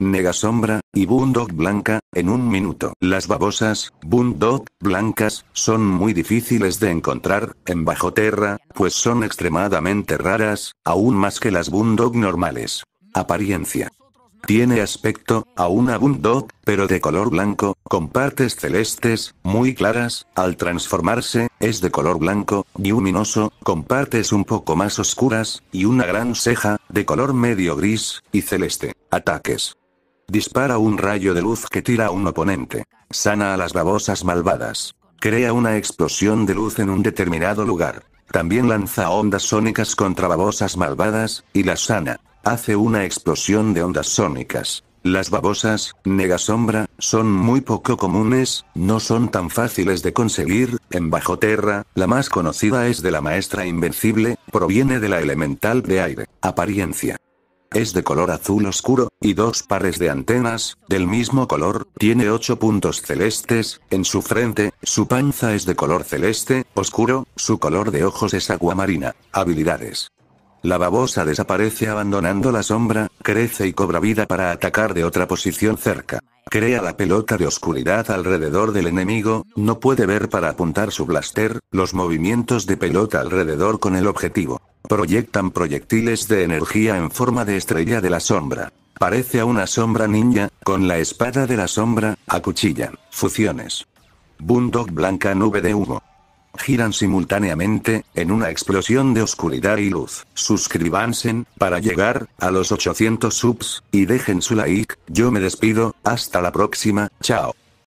Negasombra, y Boondock Blanca, en un minuto. Las babosas, Boondock Blancas, son muy difíciles de encontrar, en bajo tierra, pues son extremadamente raras, aún más que las Boondock normales. Apariencia. Tiene aspecto, a una Boondock, pero de color blanco, con partes celestes, muy claras, al transformarse, es de color blanco, luminoso, con partes un poco más oscuras, y una gran ceja, de color medio gris, y celeste. Ataques. Dispara un rayo de luz que tira a un oponente. Sana a las babosas malvadas. Crea una explosión de luz en un determinado lugar. También lanza ondas sónicas contra babosas malvadas, y las sana. Hace una explosión de ondas sónicas. Las babosas, negasombra, son muy poco comunes, no son tan fáciles de conseguir, en Bajo Terra, la más conocida es de la maestra invencible, proviene de la elemental de aire, apariencia. Es de color azul oscuro, y dos pares de antenas, del mismo color, tiene ocho puntos celestes, en su frente, su panza es de color celeste, oscuro, su color de ojos es aguamarina. Habilidades. La babosa desaparece abandonando la sombra, crece y cobra vida para atacar de otra posición cerca. Crea la pelota de oscuridad alrededor del enemigo, no puede ver para apuntar su blaster, los movimientos de pelota alrededor con el objetivo. Proyectan proyectiles de energía en forma de estrella de la sombra. Parece a una sombra ninja, con la espada de la sombra, acuchillan, fusiones. Bundog blanca nube de humo. Giran simultáneamente, en una explosión de oscuridad y luz. Suscríbanse, para llegar, a los 800 subs, y dejen su like, yo me despido, hasta la próxima, chao.